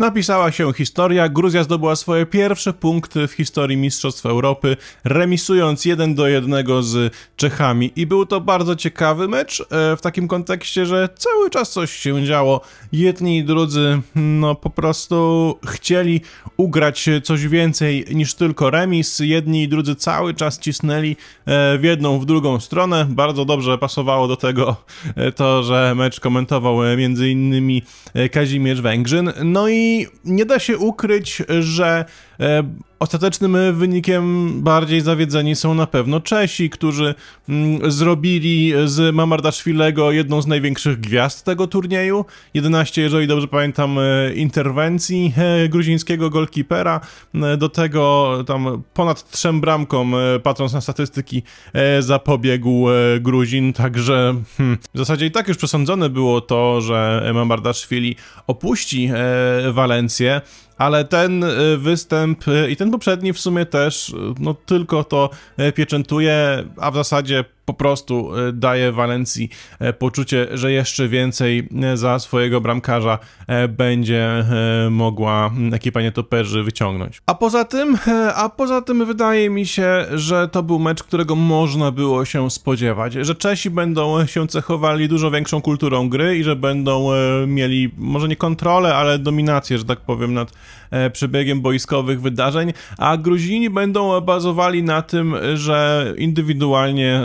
Napisała się historia, Gruzja zdobyła swoje pierwsze punkty w historii Mistrzostw Europy, remisując 1 do 1 z Czechami. I był to bardzo ciekawy mecz e, w takim kontekście, że cały czas coś się działo. Jedni i drudzy no po prostu chcieli ugrać coś więcej niż tylko remis. Jedni i drudzy cały czas cisnęli e, w jedną, w drugą stronę. Bardzo dobrze pasowało do tego e, to, że mecz komentował m.in. Kazimierz Węgrzyn. No i i nie da się ukryć, że E, ostatecznym wynikiem bardziej zawiedzeni są na pewno Czesi, którzy mm, zrobili z Mamardaszwilego jedną z największych gwiazd tego turnieju. 11, jeżeli dobrze pamiętam, e, interwencji e, gruzińskiego golkipera. Do tego tam ponad trzem bramkom, patrząc na statystyki, zapobiegł Gruzin, także hmm, w zasadzie i tak już przesądzone było to, że Mamardaszwili opuści Walencję ale ten y, występ y, i ten poprzedni w sumie też, y, no tylko to pieczętuje, a w zasadzie po prostu e, daje Walencji e, poczucie, że jeszcze więcej e, za swojego bramkarza będzie mogła ekipa nietoperzy wyciągnąć. A poza tym, a poza tym wydaje mi się, że to był mecz, którego można było się spodziewać, że Czesi będą się cechowali dużo większą kulturą gry i że będą mieli może nie kontrolę, ale dominację, że tak powiem, nad przebiegiem boiskowych wydarzeń, a Gruzini będą bazowali na tym, że indywidualnie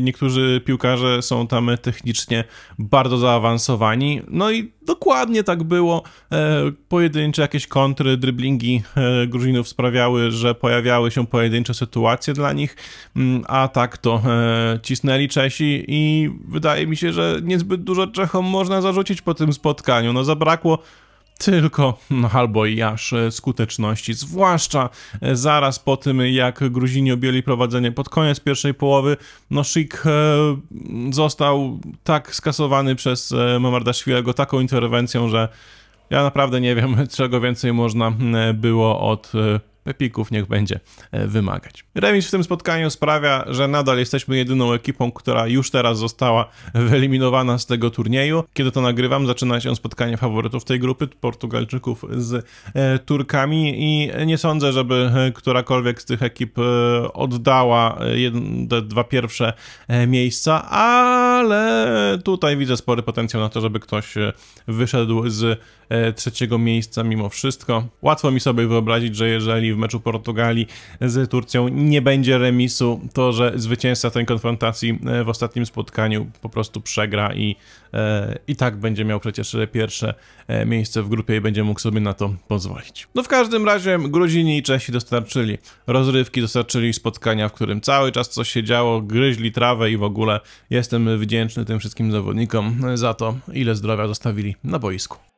niektórzy piłkarze są tam technicznie bardzo zaawansowani. No i dokładnie tak było. E, pojedyncze jakieś kontry, dryblingi e, Gruzinów sprawiały, że pojawiały się pojedyncze sytuacje dla nich, mm, a tak to e, cisnęli Czesi i wydaje mi się, że niezbyt dużo Czechom można zarzucić po tym spotkaniu. No zabrakło tylko no, albo i aż e, skuteczności. Zwłaszcza e, zaraz po tym, jak Gruzini objęli prowadzenie pod koniec pierwszej połowy, no Szyk e, został tak skasowany przez Mamardaszwilego taką interwencją, że ja naprawdę nie wiem, czego więcej można było od pepików niech będzie e, wymagać. Remis w tym spotkaniu sprawia, że nadal jesteśmy jedyną ekipą, która już teraz została wyeliminowana z tego turnieju. Kiedy to nagrywam, zaczyna się spotkanie faworytów tej grupy, Portugalczyków z e, Turkami i nie sądzę, żeby e, którakolwiek z tych ekip oddała te dwa pierwsze miejsca, ale tutaj widzę spory potencjał na to, żeby ktoś wyszedł z trzeciego miejsca mimo wszystko. Łatwo mi sobie wyobrazić, że jeżeli w meczu Portugalii z Turcją nie będzie remisu, to że zwycięzca tej konfrontacji e, w ostatnim spotkaniu po prostu przegra i, e, i tak będzie miał przecież pierwsze e, miejsce w grupie i będzie mógł sobie na to pozwolić. No w każdym razie Gruzini i Czesi dostarczyli rozrywki, dostarczyli spotkania, w którym cały czas coś się działo, gryźli trawę i w ogóle jestem wdzięczny tym wszystkim zawodnikom za to, ile zdrowia zostawili na boisku.